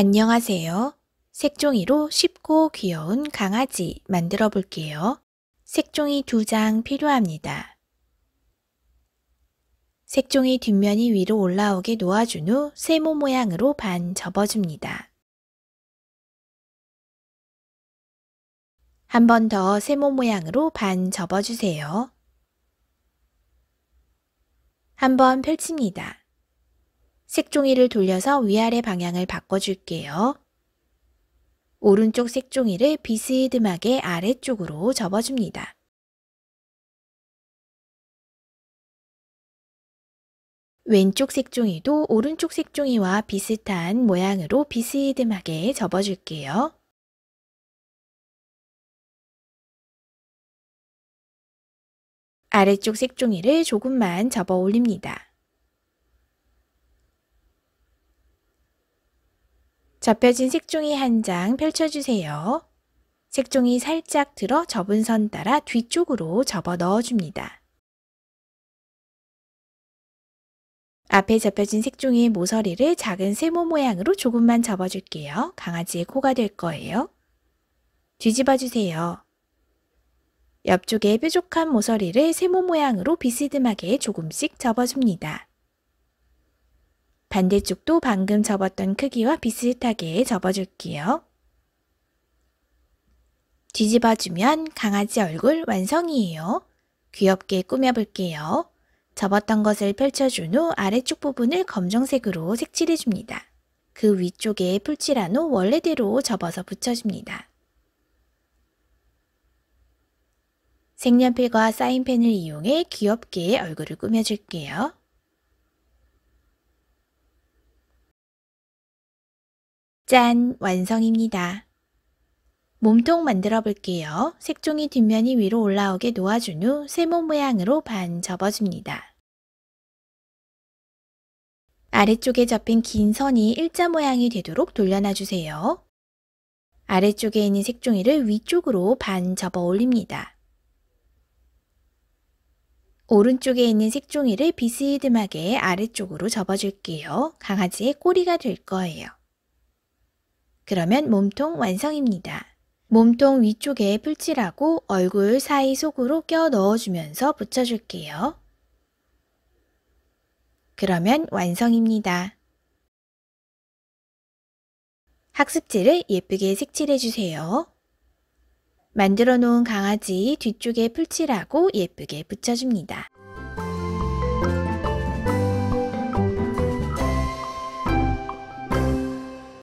안녕하세요. 색종이로 쉽고 귀여운 강아지 만들어 볼게요. 색종이 두 장 필요합니다. 색종이 뒷면이 위로 올라오게 놓아준 후 세모 모양으로 반 접어줍니다. 한 번 더 세모 모양으로 반 접어주세요. 한 번 펼칩니다. 색종이를 돌려서 위아래 방향을 바꿔줄게요. 오른쪽 색종이를 비스듬하게 아래쪽으로 접어줍니다. 왼쪽 색종이도 오른쪽 색종이와 비슷한 모양으로 비스듬하게 접어줄게요. 아래쪽 색종이를 조금만 접어 올립니다. 접혀진 색종이 한 장 펼쳐주세요. 색종이 살짝 들어 접은 선 따라 뒤쪽으로 접어 넣어줍니다. 앞에 접혀진 색종이의 모서리를 작은 세모 모양으로 조금만 접어줄게요. 강아지의 코가 될 거예요. 뒤집어주세요. 옆쪽의 뾰족한 모서리를 세모 모양으로 비스듬하게 조금씩 접어줍니다. 반대쪽도 방금 접었던 크기와 비슷하게 접어줄게요. 뒤집어주면 강아지 얼굴 완성이에요. 귀엽게 꾸며볼게요. 접었던 것을 펼쳐준 후 아래쪽 부분을 검정색으로 색칠해줍니다. 그 위쪽에 풀칠한 후 원래대로 접어서 붙여줍니다. 색연필과 사인펜을 이용해 귀엽게 얼굴을 꾸며줄게요. 짠! 완성입니다. 몸통 만들어 볼게요. 색종이 뒷면이 위로 올라오게 놓아준 후 세모 모양으로 반 접어줍니다. 아래쪽에 접힌 긴 선이 일자 모양이 되도록 돌려놔주세요. 아래쪽에 있는 색종이를 위쪽으로 반 접어 올립니다. 오른쪽에 있는 색종이를 비스듬하게 아래쪽으로 접어줄게요. 강아지의 꼬리가 될 거예요. 그러면 몸통 완성입니다. 몸통 위쪽에 풀칠하고 얼굴 사이 속으로 껴 넣어주면서 붙여줄게요. 그러면 완성입니다. 학습지를 예쁘게 색칠해주세요. 만들어 놓은 강아지 뒤쪽에 풀칠하고 예쁘게 붙여줍니다.